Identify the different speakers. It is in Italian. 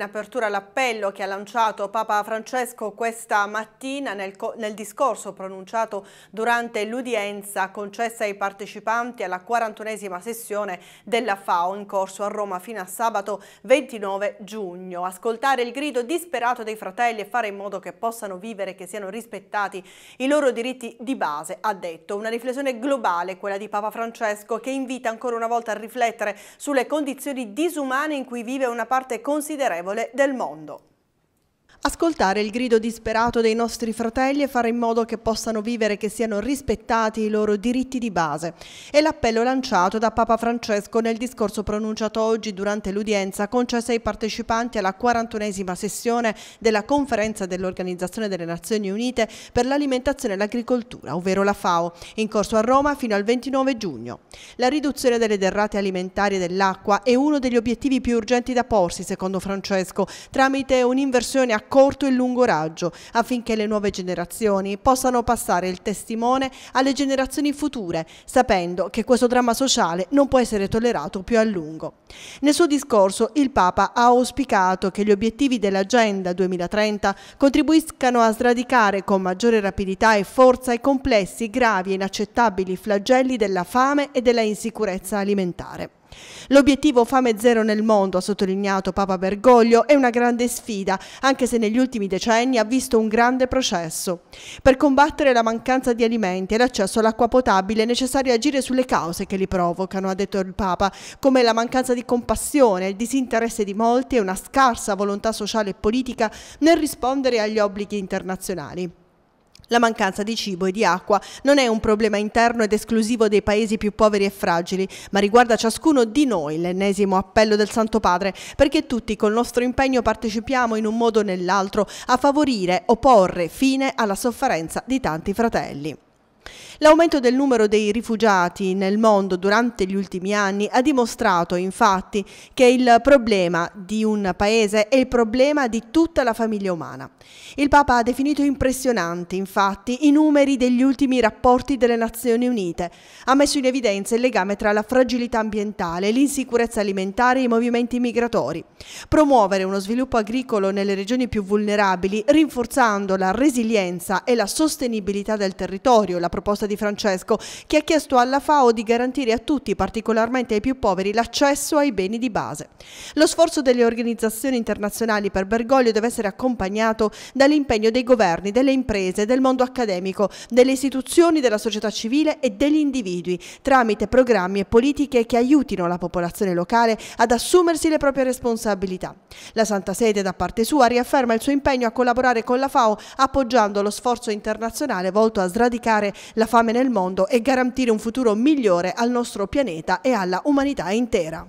Speaker 1: In apertura all'appello che ha lanciato Papa Francesco questa mattina nel, nel, discorso pronunciato durante l'udienza concessa ai partecipanti alla 41esima sessione della FAO in corso a Roma fino a sabato 29 giugno. Ascoltare il grido disperato dei fratelli e fare in modo che possano vivere e che siano rispettati i loro diritti di base, ha detto. Una riflessione globale quella di Papa Francesco che invita ancora una volta a riflettere sulle condizioni disumane in cui vive una parte considerevole pregevole del mondo. Ascoltare il grido disperato dei nostri fratelli e fare in modo che possano vivere e che siano rispettati i loro diritti di base. È l'appello lanciato da Papa Francesco nel discorso pronunciato oggi durante l'udienza concessa ai partecipanti alla 41esima sessione della Conferenza dell'Organizzazione delle Nazioni Unite per l'alimentazione e l'agricoltura, ovvero la FAO, in corso a Roma fino al 29 giugno. La riduzione delle derrate alimentari e dell'acqua è uno degli obiettivi più urgenti da porsi, secondo Francesco, tramite un'inversione a corto e lungo raggio, affinché le nuove generazioni possano passare il testimone alle generazioni future, sapendo che questo dramma sociale non può essere tollerato più a lungo. Nel suo discorso il Papa ha auspicato che gli obiettivi dell'Agenda 2030 contribuiscano a sradicare con maggiore rapidità e forza i complessi, gravi e inaccettabili flagelli della fame e della insicurezza alimentare. L'obiettivo fame zero nel mondo, ha sottolineato Papa Bergoglio, è una grande sfida, anche se negli ultimi decenni ha visto un grande processo. Per combattere la mancanza di alimenti e l'accesso all'acqua potabile è necessario agire sulle cause che li provocano, ha detto il Papa, come la mancanza di compassione, il disinteresse di molti e una scarsa volontà sociale e politica nel rispondere agli obblighi internazionali. La mancanza di cibo e di acqua non è un problema interno ed esclusivo dei paesi più poveri e fragili, ma riguarda ciascuno di noi l'ennesimo appello del Santo Padre, perché tutti col nostro impegno partecipiamo in un modo o nell'altro a favorire o porre fine alla sofferenza di tanti fratelli. L'aumento del numero dei rifugiati nel mondo durante gli ultimi anni ha dimostrato infatti che il problema di un paese è il problema di tutta la famiglia umana. Il Papa ha definito impressionanti infatti i numeri degli ultimi rapporti delle Nazioni Unite. Ha messo in evidenza il legame tra la fragilità ambientale, l'insicurezza alimentare e i movimenti migratori. Promuovere uno sviluppo agricolo nelle regioni più vulnerabili, rinforzando la resilienza e la sostenibilità del territorio, la proposta di di Francesco, che ha chiesto alla FAO di garantire a tutti, particolarmente ai più poveri, l'accesso ai beni di base. Lo sforzo delle organizzazioni internazionali per Bergoglio deve essere accompagnato dall'impegno dei governi, delle imprese, del mondo accademico, delle istituzioni, della società civile e degli individui, tramite programmi e politiche che aiutino la popolazione locale ad assumersi le proprie responsabilità. La Santa Sede, da parte sua, riafferma il suo impegno a collaborare con la FAO, appoggiando lo sforzo internazionale volto a sradicare la fame fame nel mondo e garantire un futuro migliore al nostro pianeta e alla umanità intera.